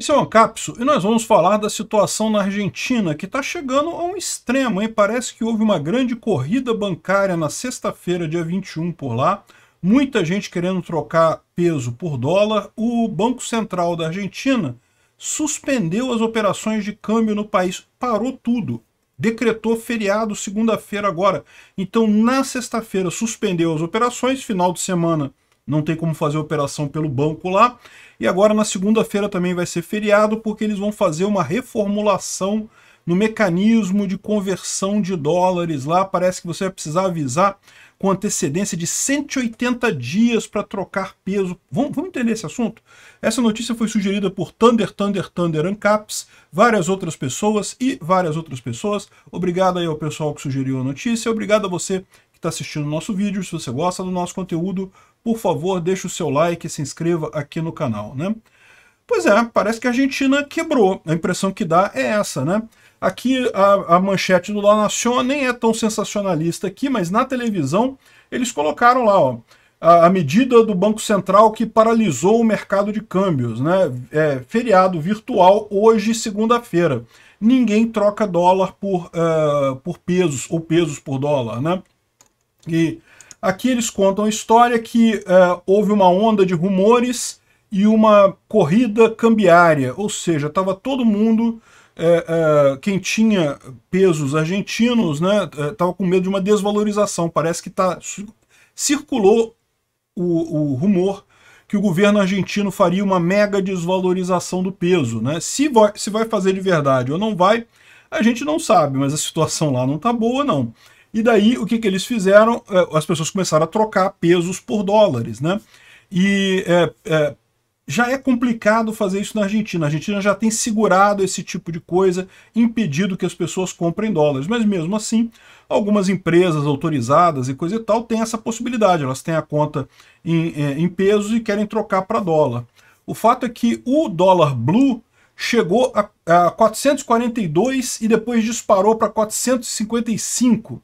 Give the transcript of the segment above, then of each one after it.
Esse é o Ancapso e nós vamos falar da situação na Argentina, que está chegando a um extremo, hein? Parece que houve uma grande corrida bancária na sexta-feira, dia 21, por lá. Muita gente querendo trocar peso por dólar. O Banco Central da Argentina suspendeu as operações de câmbio no país, parou tudo. Decretou feriado segunda-feira agora. Então, na sexta-feira, suspendeu as operações, final de semana não tem como fazer operação pelo banco lá. E agora na segunda-feira também vai ser feriado, porque eles vão fazer uma reformulação no mecanismo de conversão de dólares lá. Parece que você vai precisar avisar com antecedência de 180 dias para trocar peso. Vamos, vamos, entender esse assunto? Essa notícia foi sugerida por Thunder, Thunder, Thunder Ancaps, várias outras pessoas e várias outras pessoas. Obrigado aí ao pessoal que sugeriu a notícia. Obrigado a você que está assistindo o nosso vídeo. Se você gosta do nosso conteúdo, por favor, deixe o seu like e se inscreva aqui no canal, né? Pois é, parece que a Argentina quebrou. A impressão que dá é essa, né? Aqui a, a manchete do La Nación nem é tão sensacionalista aqui, mas na televisão eles colocaram lá, ó, a, a medida do Banco Central que paralisou o mercado de câmbios, né? É, feriado virtual hoje, segunda-feira. Ninguém troca dólar por, uh, por pesos ou pesos por dólar, né? E Aqui eles contam a história que é, houve uma onda de rumores e uma corrida cambiária, ou seja, estava todo mundo, é, é, quem tinha pesos argentinos, né, estava com medo de uma desvalorização. Parece que tá, circulou o, o rumor que o governo argentino faria uma mega desvalorização do peso. Né? Se, vai, se vai fazer de verdade ou não vai, a gente não sabe, mas a situação lá não está boa, não. E daí, o que, que eles fizeram? É, as pessoas começaram a trocar pesos por dólares, né? E é, é, já é complicado fazer isso na Argentina. A Argentina já tem segurado esse tipo de coisa, impedido que as pessoas comprem dólares. Mas mesmo assim, algumas empresas autorizadas e coisa e tal têm essa possibilidade. Elas têm a conta em, é, em pesos e querem trocar para dólar. O fato é que o dólar blue chegou a, a 442 e depois disparou para 455.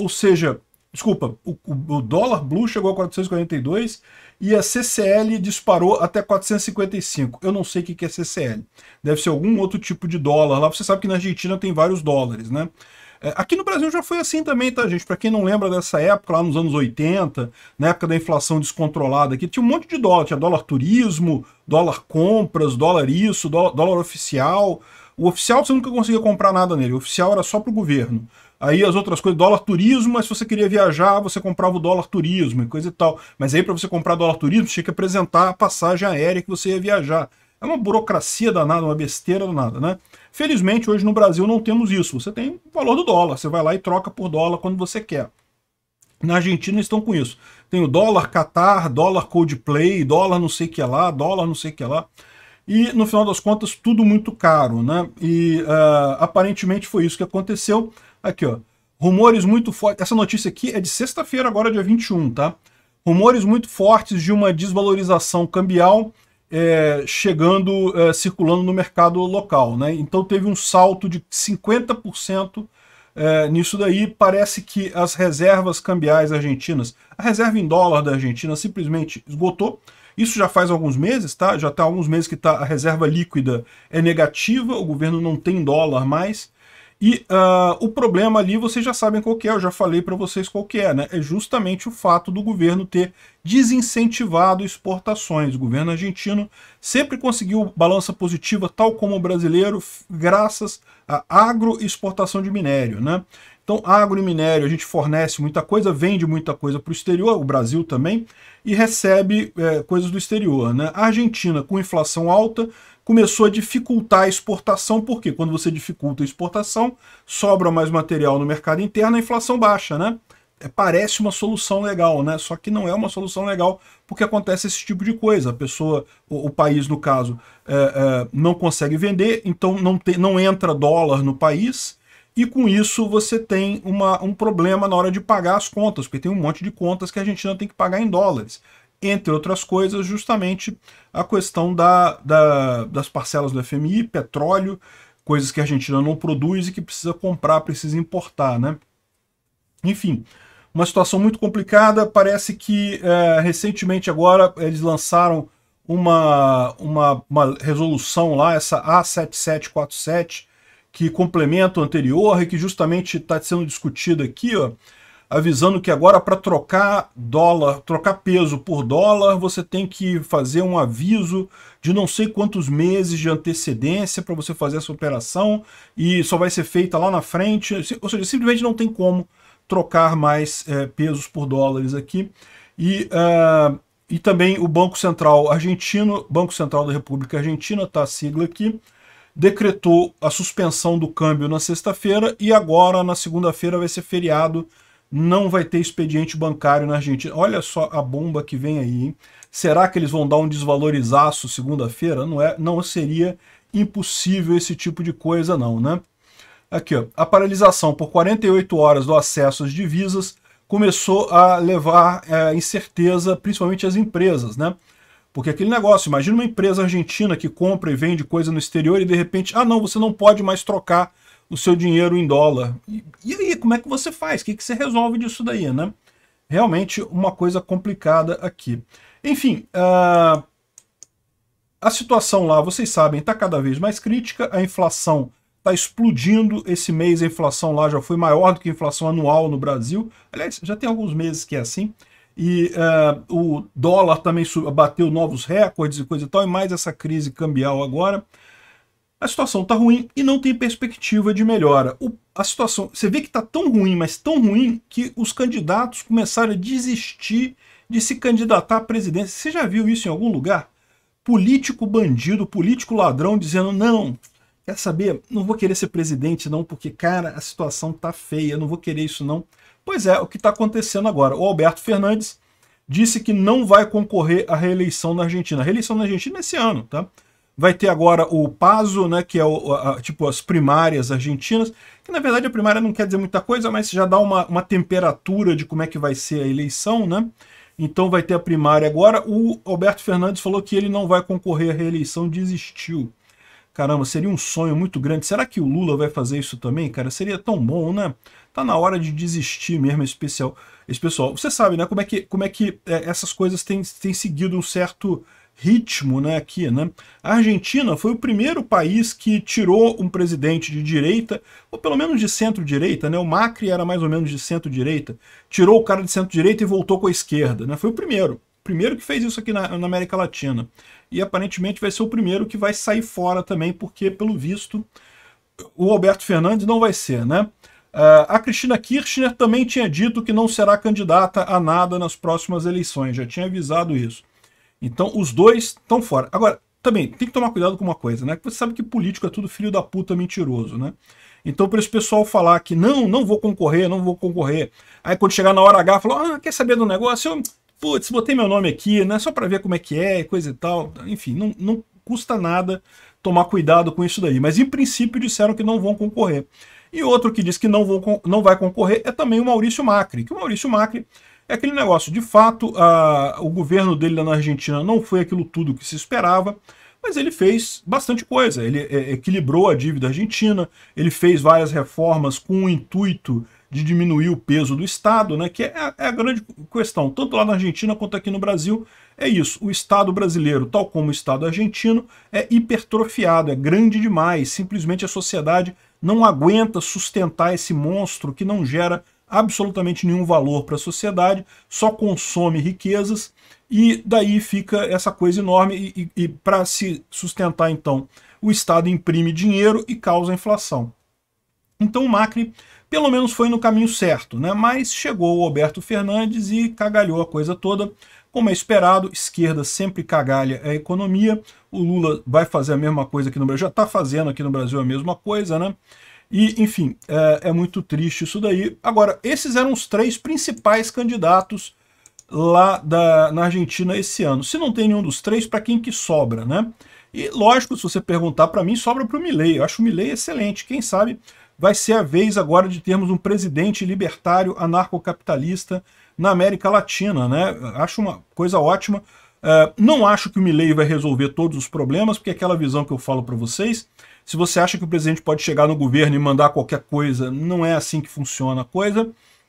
Ou seja, desculpa, o, o, dólar blue chegou a 442 e a CCL disparou até 455. Eu não sei o que é CCL. Deve ser algum outro tipo de dólar lá. Você sabe que na Argentina tem vários dólares, né? É, aqui no Brasil já foi assim também, tá, gente? Para quem não lembra dessa época, lá nos anos 80, na época da inflação descontrolada aqui, tinha um monte de dólar. Tinha dólar turismo, dólar compras, dólar isso, dólar, dólar oficial. O oficial você nunca conseguia comprar nada nele. O oficial era só para o governo aí as outras coisas, dólar turismo, mas se você queria viajar, você comprava o dólar turismo e coisa e tal. Mas aí para você comprar dólar turismo, tinha que apresentar a passagem aérea que você ia viajar. É uma burocracia danada, uma besteira danada, né? Felizmente, hoje no Brasil não temos isso. Você tem o valor do dólar, você vai lá e troca por dólar quando você quer. Na Argentina estão com isso. Tem o dólar Qatar, dólar Coldplay, dólar não sei que é lá, dólar não sei que é lá e no final das contas tudo muito caro, né? E uh, aparentemente foi isso que aconteceu. Aqui, ó, rumores muito fortes. Essa notícia aqui é de sexta-feira, agora dia 21, tá? Rumores muito fortes de uma desvalorização cambial é, chegando, é, circulando no mercado local, né? Então teve um salto de 50% é, nisso daí, parece que as reservas cambiais argentinas, a reserva em dólar da Argentina simplesmente esgotou. Isso já faz alguns meses, tá? Já está alguns meses que tá, a reserva líquida é negativa, o governo não tem dólar mais. E uh, o problema ali vocês já sabem qual é, eu já falei para vocês qual é, né? É justamente o fato do governo ter desincentivado exportações. O governo argentino sempre conseguiu balança positiva, tal como o brasileiro, graças à agroexportação de minério, né? Então, agro e minério, a gente fornece muita coisa, vende muita coisa para o exterior, o Brasil também, e recebe é, coisas do exterior. Né? A Argentina, com inflação alta, começou a dificultar a exportação, porque quando você dificulta a exportação, sobra mais material no mercado interno, a inflação baixa, né? É, parece uma solução legal, né? Só que não é uma solução legal porque acontece esse tipo de coisa. A pessoa, o, o país no caso, é, é, não consegue vender, então não, te, não entra dólar no país e com isso você tem uma, um problema na hora de pagar as contas, porque tem um monte de contas que a Argentina tem que pagar em dólares. Entre outras coisas, justamente a questão da, da, das parcelas do FMI, petróleo, coisas que a Argentina não produz e que precisa comprar, precisa importar, né? Enfim, uma situação muito complicada. Parece que é, recentemente agora eles lançaram uma, uma, uma resolução lá, essa A7747, que complementa o anterior e que justamente está sendo discutido aqui, ó, avisando que agora para trocar dólar, trocar peso por dólar, você tem que fazer um aviso de não sei quantos meses de antecedência para você fazer essa operação e só vai ser feita lá na frente, ou seja, simplesmente não tem como trocar mais é, pesos por dólares aqui. E, uh, e também o Banco Central Argentino, Banco Central da República Argentina, está a sigla aqui, decretou a suspensão do câmbio na sexta-feira e agora, na segunda-feira, vai ser feriado, não vai ter expediente bancário na Argentina. Olha só a bomba que vem aí, hein? Será que eles vão dar um desvalorizaço segunda-feira? Não, é, não seria impossível esse tipo de coisa não, né? Aqui, ó, a paralisação por 48 horas do acesso às divisas começou a levar é, incerteza, principalmente às empresas, né? Porque aquele negócio, imagina uma empresa argentina que compra e vende coisa no exterior e de repente, ah não, você não pode mais trocar o seu dinheiro em dólar. E, e aí, como é que você faz? O que, que você resolve disso daí, né? Realmente uma coisa complicada aqui. Enfim, uh, a situação lá, vocês sabem, está cada vez mais crítica, a inflação está explodindo. Esse mês a inflação lá já foi maior do que a inflação anual no Brasil. Aliás, já tem alguns meses que é assim e uh, o dólar também bateu novos recordes e coisa e tal, e mais essa crise cambial agora. A situação está ruim e não tem perspectiva de melhora. O, a situação, você vê que está tão ruim, mas tão ruim, que os candidatos começaram a desistir de se candidatar à presidência. Você já viu isso em algum lugar? Político bandido, político ladrão dizendo: não, Quer saber? Não vou querer ser presidente, não, porque, cara, a situação tá feia, não vou querer isso, não. Pois é, o que está acontecendo agora? O Alberto Fernandes disse que não vai concorrer à reeleição na Argentina. A reeleição na Argentina é esse ano, tá? Vai ter agora o PASO, né, que é o, a, tipo as primárias argentinas, que na verdade a primária não quer dizer muita coisa, mas já dá uma, uma temperatura de como é que vai ser a eleição, né? Então vai ter a primária agora. O Alberto Fernandes falou que ele não vai concorrer à reeleição, desistiu. Caramba, seria um sonho muito grande. Será que o Lula vai fazer isso também, cara? Seria tão bom, né? Tá na hora de desistir mesmo esse, especial, esse pessoal. Você sabe, né, como é que, como é que é, essas coisas têm, têm seguido um certo ritmo né, aqui. Né? A Argentina foi o primeiro país que tirou um presidente de direita, ou pelo menos de centro-direita, né? o Macri era mais ou menos de centro-direita, tirou o cara de centro-direita e voltou com a esquerda. Né? Foi o primeiro primeiro que fez isso aqui na, na, América Latina. E aparentemente vai ser o primeiro que vai sair fora também, porque, pelo visto, o Alberto Fernandes não vai ser, né? Uh, a Cristina Kirchner também tinha dito que não será candidata a nada nas próximas eleições, já tinha avisado isso. Então, os dois estão fora. Agora, também, tem que tomar cuidado com uma coisa, né? Você sabe que político é tudo filho da puta mentiroso, né? Então, para esse pessoal falar que não, não vou concorrer, não vou concorrer, aí quando chegar na hora H, falar, ah, quer saber do negócio? Eu, putz, botei meu nome aqui, não é só para ver como é que é, coisa e tal. Enfim, não, não custa nada tomar cuidado com isso daí. Mas em princípio disseram que não vão concorrer. E outro que diz que não, vão, não vai concorrer é também o Maurício Macri, que o Maurício Macri é aquele negócio, de fato, a, o governo dele lá na Argentina não foi aquilo tudo que se esperava, mas ele fez bastante coisa. Ele é, equilibrou a dívida argentina, ele fez várias reformas com o intuito de diminuir o peso do Estado, né, que é a, é a grande questão, tanto lá na Argentina quanto aqui no Brasil, é isso, o Estado brasileiro, tal como o Estado argentino, é hipertrofiado, é grande demais, simplesmente a sociedade não aguenta sustentar esse monstro que não gera absolutamente nenhum valor para a sociedade, só consome riquezas, e daí fica essa coisa enorme, e, e, e para se sustentar então, o Estado imprime dinheiro e causa inflação. Então o Macri pelo menos foi no caminho certo, né? mas chegou o Alberto Fernandes e cagalhou a coisa toda. Como é esperado, esquerda sempre cagalha a economia, o Lula vai fazer a mesma coisa aqui no Brasil, já está fazendo aqui no Brasil a mesma coisa, né? E, enfim, é, é muito triste isso daí. Agora, esses eram os três principais candidatos lá da, na Argentina esse ano. Se não tem nenhum dos três, para quem que sobra, né? E lógico, se você perguntar para mim, sobra para o Milley. Eu acho o Milley excelente. Quem sabe vai ser a vez agora de termos um presidente libertário anarcocapitalista na América Latina. Né? Acho uma coisa ótima. Uh, não acho que o Milley vai resolver todos os problemas, porque aquela visão que eu falo para vocês, se você acha que o presidente pode chegar no governo e mandar qualquer coisa, não é assim que funciona a coisa.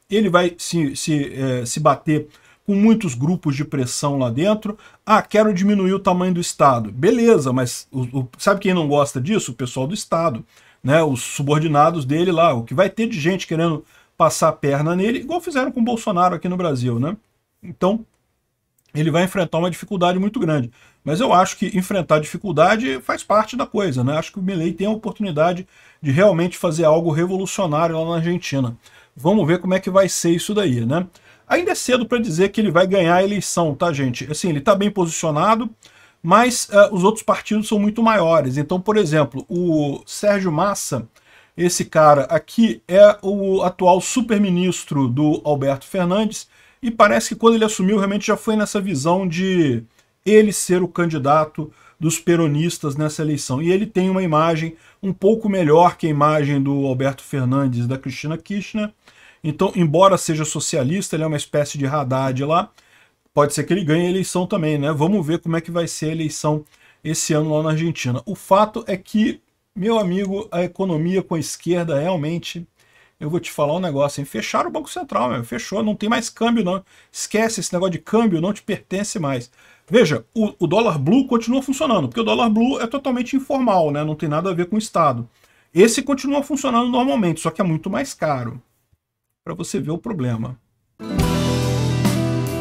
Ele vai se, se, é, se bater com muitos grupos de pressão lá dentro. Ah, quero diminuir o tamanho do Estado. Beleza, mas o, o, sabe quem não gosta disso? O pessoal do Estado né, os subordinados dele lá, o que vai ter de gente querendo passar a perna nele, igual fizeram com o Bolsonaro aqui no Brasil, né? Então, ele vai enfrentar uma dificuldade muito grande. Mas eu acho que enfrentar dificuldade faz parte da coisa, né? Acho que o Milei tem a oportunidade de realmente fazer algo revolucionário lá na Argentina. Vamos ver como é que vai ser isso daí, né? Ainda é cedo para dizer que ele vai ganhar a eleição, tá, gente? Assim, ele está bem posicionado, mas uh, os outros partidos são muito maiores. Então, por exemplo, o Sérgio Massa, esse cara aqui, é o atual superministro do Alberto Fernandes, e parece que quando ele assumiu realmente já foi nessa visão de ele ser o candidato dos peronistas nessa eleição. E ele tem uma imagem um pouco melhor que a imagem do Alberto Fernandes da Cristina Kirchner. Então, embora seja socialista, ele é uma espécie de Haddad lá, Pode ser que ele ganhe a eleição também, né? Vamos ver como é que vai ser a eleição esse ano lá na Argentina. O fato é que, meu amigo, a economia com a esquerda realmente... Eu vou te falar um negócio, hein? Fecharam o Banco Central, meu. Fechou, não tem mais câmbio, não. Esquece esse negócio de câmbio, não te pertence mais. Veja, o, o dólar blue continua funcionando, porque o dólar blue é totalmente informal, né? Não tem nada a ver com o Estado. Esse continua funcionando normalmente, só que é muito mais caro. Para você ver o problema.